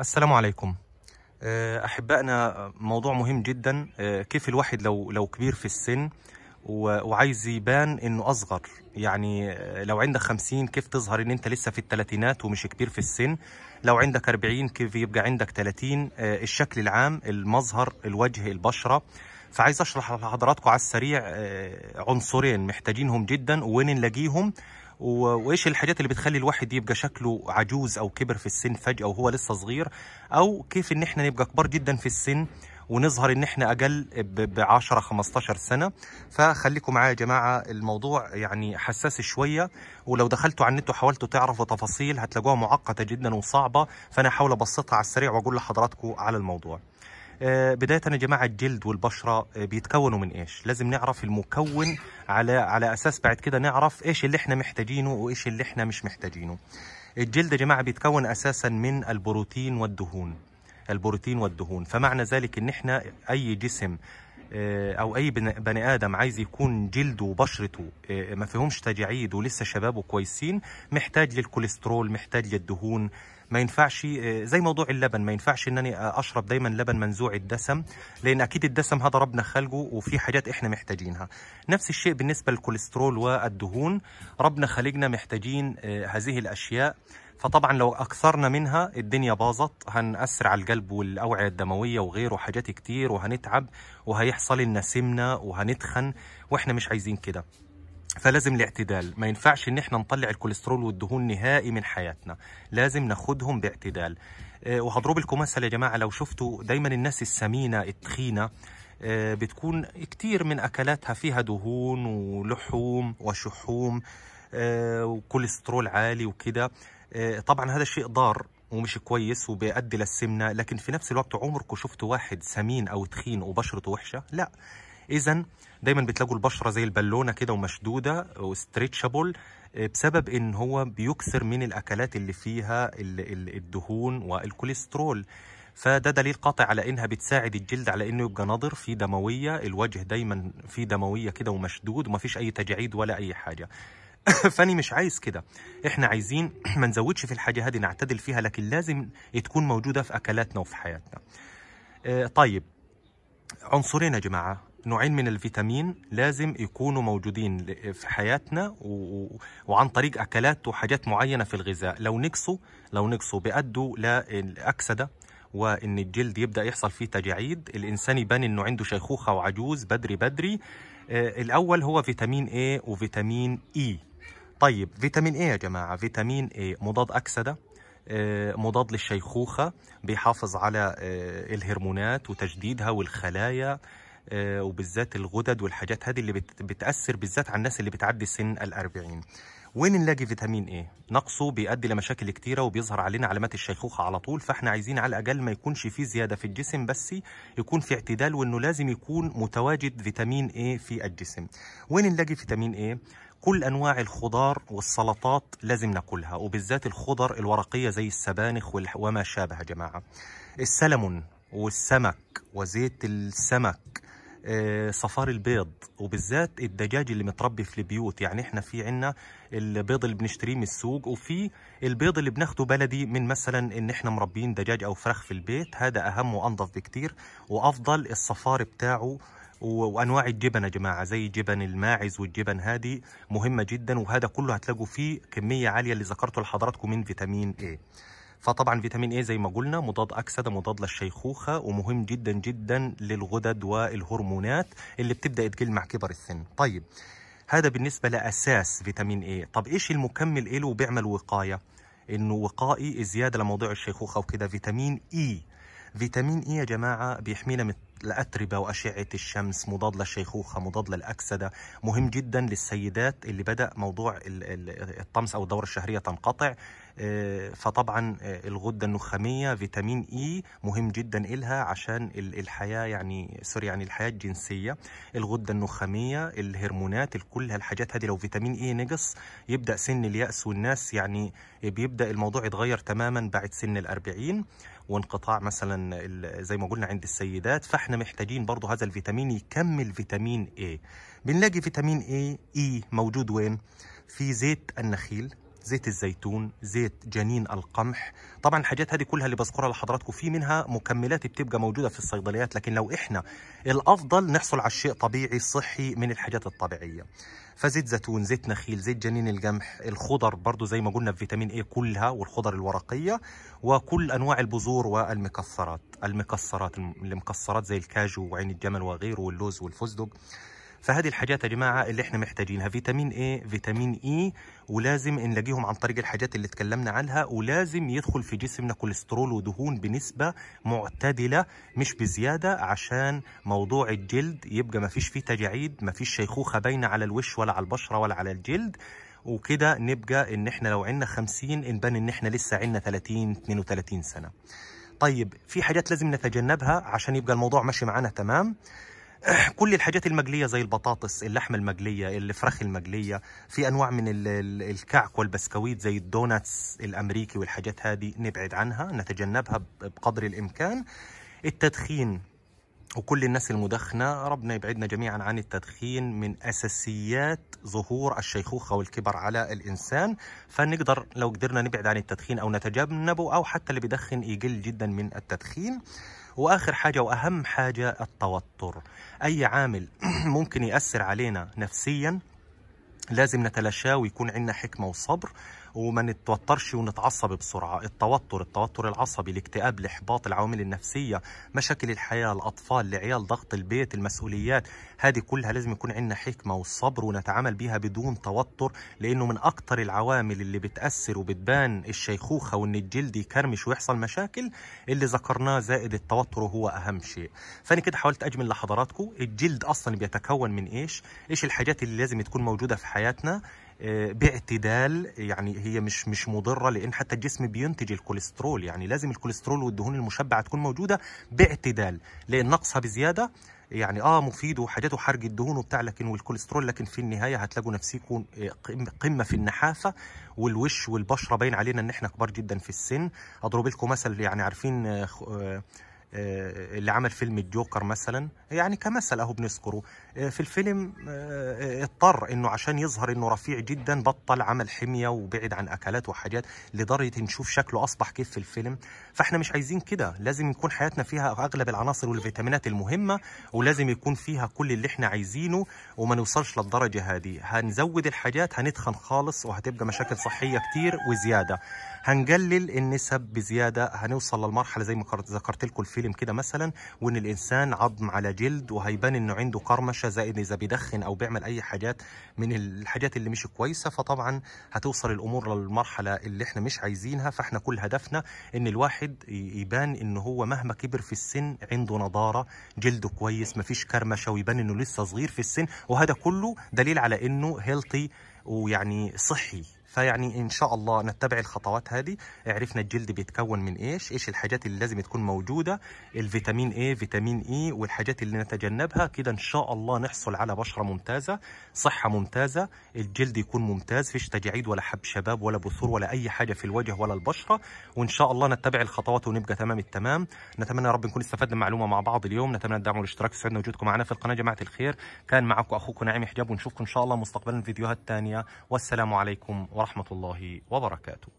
السلام عليكم آه، احبائنا موضوع مهم جدا آه، كيف الواحد لو لو كبير في السن وعايز يبان انه اصغر يعني آه، لو عندك 50 كيف تظهر ان انت لسه في الثلاثينات ومش كبير في السن لو عندك 40 كيف يبقى عندك 30 الشكل العام المظهر الوجه البشره فعايز اشرح لحضراتكم على السريع عنصرين محتاجينهم جدا وين نلاقيهم وايش الحاجات اللي بتخلي الواحد يبقى شكله عجوز او كبر في السن فجأة وهو لسه صغير او كيف ان احنا نبقى كبار جدا في السن ونظهر ان احنا اقل ب 10 15 سنه فخليكم معايا يا جماعه الموضوع يعني حساس شويه ولو دخلتوا على النت وحاولتوا تعرفوا تفاصيل هتلاقوها معقده جدا وصعبه فانا هحاول ابسطها على السريع واقول لحضراتكم على الموضوع آه، بدايه يا جماعه الجلد والبشره آه، بيتكونوا من ايش لازم نعرف المكون على على اساس بعد كده نعرف ايش اللي احنا محتاجينه وايش اللي احنا مش محتاجينه الجلد يا جماعه بيتكون اساسا من البروتين والدهون البروتين والدهون فمعنى ذلك ان احنا اي جسم آه، او اي بني ادم عايز يكون جلده وبشرته ما فيهمش تجاعيد ولسه شبابه كويسين محتاج للكوليسترول محتاج للدهون ما ينفعش آه، زي موضوع اللبن ما ينفعش ان انا آه، اشرب دايما لبن منزوع الدسم لان اكيد الدسم هذا ربنا خلقه وفي حاجات احنا محتاجينها نفس الشيء بالنسبه للكوليسترول والدهون ربنا خلقنا محتاجين آه، هذه الاشياء فطبعا لو اكثرنا منها الدنيا باظت هنأثر على القلب والاوعيه الدمويه وغيره حاجات كتير وهنتعب وهيحصل لنا سمنه وهنتخن واحنا مش عايزين كده فلازم الاعتدال ما ينفعش ان احنا نطلع الكوليسترول والدهون نهائي من حياتنا لازم ناخدهم باعتدال آه، وهضرب لكم مثل يا جماعه لو شفتوا دايما الناس السمينه التخينه آه، بتكون كتير من اكلاتها فيها دهون ولحوم وشحوم آه، وكوليسترول عالي وكده طبعا هذا الشيء ضار ومش كويس وبيؤدي للسمنه لكن في نفس الوقت عمركم شفتوا واحد سمين او تخين وبشرته وحشه لا اذا دايما بتلاقوا البشره زي البالونه كده ومشدوده وستريتشابل آه، بسبب ان هو بيكثر من الاكلات اللي فيها الدهون والكوليسترول فده دليل قاطع على انها بتساعد الجلد على انه يبقى نضر في دمويه الوجه دايما في دمويه كده ومشدود ومفيش اي تجاعيد ولا اي حاجه فاني مش عايز كده احنا عايزين ما نزودش في الحاجه هذه نعتدل فيها لكن لازم تكون موجوده في اكلاتنا وفي حياتنا آه، طيب عنصرين يا جماعه نوعين من الفيتامين لازم يكونوا موجودين في حياتنا و... وعن طريق اكلات وحاجات معينه في الغذاء لو نقصوا لو نقصوا بيؤدوا للاكسده وان الجلد يبدا يحصل فيه تجاعيد الانسان يبان انه عنده شيخوخه وعجوز بدري بدري آه، الاول هو فيتامين A وفيتامين E طيب فيتامين A يا جماعه فيتامين A مضاد اكسده آه، مضاد للشيخوخه بيحافظ على آه، الهرمونات وتجديدها والخلايا آه، وبالذات الغدد والحاجات هذه اللي بتاثر بالذات على الناس اللي بتعدي سن الأربعين وين نلاقي فيتامين ايه نقصه بيؤدي لمشاكل كتيره وبيظهر علينا علامات الشيخوخه على طول فاحنا عايزين على الاقل ما يكونش في زياده في الجسم بس يكون في اعتدال وانه لازم يكون متواجد فيتامين ايه في الجسم وين نلاقي فيتامين ايه كل انواع الخضار والسلطات لازم ناكلها وبالذات الخضر الورقيه زي السبانخ وما شابه يا جماعه السلمون والسمك وزيت السمك آه، صفار البيض وبالذات الدجاج اللي متربي في البيوت يعني احنا في عندنا البيض اللي بنشتريه من السوق وفي البيض اللي بناخده بلدي من مثلا ان احنا مربيين دجاج او فراخ في البيت هذا اهم وانظف بكتير وافضل الصفار بتاعه وانواع الجبن يا جماعه زي جبن الماعز والجبن هذه مهمه جدا وهذا كله هتلاقوا فيه كميه عاليه اللي ذكرته لحضراتكم من فيتامين A فطبعا فيتامين اي زي ما قلنا مضاد اكسده مضاد للشيخوخه ومهم جدا جدا للغدد والهرمونات اللي بتبدا تقل مع كبر السن طيب هذا بالنسبه لاساس فيتامين اي طب ايش المكمل إيه له وبيعمل وقايه انه وقائي زياده لموضوع الشيخوخه وكده فيتامين اي e. فيتامين اي e يا جماعه بيحمينا من الأتربة وأشعة الشمس مضاد للشيخوخة مضاد للأكسدة مهم جدا للسيدات اللي بدأ موضوع الطمس أو الدورة الشهرية تنقطع آه، فطبعا آه، الغدة النخامية فيتامين إي e مهم جدا إلها عشان الحياة يعني سوري يعني الحياة الجنسية الغدة النخامية الهرمونات كل هالحاجات هذه لو فيتامين إي e نقص يبدأ سن اليأس والناس يعني بيبدأ الموضوع يتغير تماما بعد سن الأربعين وانقطاع مثلا زي ما قلنا عند السيدات فاحنا احنا محتاجين برضو هذا الفيتامين يكمل فيتامين A بنلاقي فيتامين A E موجود وين في زيت النخيل زيت الزيتون زيت جنين القمح طبعا الحاجات هذه كلها اللي بذكرها لحضراتكم في منها مكملات بتبقى موجوده في الصيدليات لكن لو احنا الافضل نحصل على الشيء طبيعي صحي من الحاجات الطبيعيه فزيت زيتون زيت نخيل زيت جنين القمح الخضر برضو زي ما قلنا فيتامين اي كلها والخضر الورقيه وكل انواع البذور والمكسرات المكسرات المكسرات زي الكاجو وعين الجمل وغيره واللوز والفستق فهذه الحاجات يا جماعه اللي احنا محتاجينها فيتامين A فيتامين E ولازم نلاقيهم عن طريق الحاجات اللي اتكلمنا عنها ولازم يدخل في جسمنا كوليسترول ودهون بنسبه معتدله مش بزياده عشان موضوع الجلد يبقى ما فيش فيه تجاعيد ما فيش شيخوخه باينه على الوش ولا على البشره ولا على الجلد وكده نبقى ان احنا لو عندنا 50 نبان ان احنا لسه عندنا 30 32 سنه طيب في حاجات لازم نتجنبها عشان يبقى الموضوع ماشي معانا تمام كل الحاجات المجليه زي البطاطس اللحمه المجليه الفراخ المجليه في انواع من الكعك والبسكويت زي الدوناتس الامريكي والحاجات هذه نبعد عنها نتجنبها بقدر الامكان التدخين وكل الناس المدخنة ربنا يبعدنا جميعا عن التدخين من أساسيات ظهور الشيخوخة والكبر على الإنسان فنقدر لو قدرنا نبعد عن التدخين أو نتجنبه أو حتى اللي بيدخن يقل جدا من التدخين واخر حاجه واهم حاجه التوتر اي عامل ممكن ياثر علينا نفسيا لازم نتلاشاه ويكون عندنا حكمه وصبر وما نتوترش ونتعصب بسرعه التوتر التوتر العصبي الاكتئاب الاحباط العوامل النفسيه مشاكل الحياه الاطفال العيال ضغط البيت المسؤوليات هذه كلها لازم يكون عندنا حكمه والصبر ونتعامل بيها بدون توتر لانه من اكتر العوامل اللي بتاثر وبتبان الشيخوخه وان الجلد يكرمش ويحصل مشاكل اللي ذكرناه زائد التوتر هو اهم شيء فانا كده حاولت اجمل لحضراتكم الجلد اصلا بيتكون من ايش ايش الحاجات اللي لازم تكون موجوده في حياتنا آه، باعتدال يعني هي مش مش مضره لان حتى الجسم بينتج الكوليسترول يعني لازم الكوليسترول والدهون المشبعه تكون موجوده باعتدال لان نقصها بزياده يعني اه مفيد وحاجاته حرق الدهون وبتاع لكن والكوليسترول لكن في النهايه هتلاقوا نفسيكم آه، قمه في النحافه والوش والبشره باين علينا ان احنا كبار جدا في السن اضرب لكم مثل يعني عارفين آه، آه، اللي عمل فيلم الجوكر مثلا يعني كمثل اهو بنذكره آه، في الفيلم آه، اضطر انه عشان يظهر انه رفيع جدا بطل عمل حميه وبعد عن اكلات وحاجات لدرجه نشوف شكله اصبح كيف في الفيلم فاحنا مش عايزين كده لازم يكون حياتنا فيها اغلب العناصر والفيتامينات المهمه ولازم يكون فيها كل اللي احنا عايزينه وما نوصلش للدرجه هذه هنزود الحاجات هنتخن خالص وهتبقى مشاكل صحيه كتير وزياده هنقلل النسب بزياده هنوصل للمرحله زي ما ذكرت لكم الفيلم كده مثلا وان الانسان عظم على جلد وهيبان انه عنده قرمشه زائد اذا بيدخن او بيعمل اي حاجات من الحاجات اللي مش كويسه فطبعا هتوصل الامور للمرحله اللي احنا مش عايزينها فاحنا كل هدفنا ان الواحد يبان ان هو مهما كبر في السن عنده نضاره جلده كويس مفيش كرمشه ويبان انه لسه صغير في السن وهذا كله دليل على انه هيلتي ويعني صحي فيعني ان شاء الله نتبع الخطوات هذه عرفنا الجلد بيتكون من ايش ايش الحاجات اللي لازم تكون موجوده الفيتامين اي فيتامين اي e والحاجات اللي نتجنبها كده ان شاء الله نحصل على بشره ممتازه صحه ممتازه الجلد يكون ممتاز فيش تجاعيد ولا حب شباب ولا بثور ولا اي حاجه في الوجه ولا البشره وان شاء الله نتبع الخطوات ونبقى تمام التمام نتمنى يا رب نكون استفدنا معلومه مع بعض اليوم نتمنى الدعم والاشتراك يسعدنا وجودكم معنا في القناه جماعه الخير كان معكم اخوكم نعيم حجاب ونشوفكم ان شاء الله مستقبلا فيديوهات ثانيه والسلام عليكم ورحمه ورحمة الله وبركاته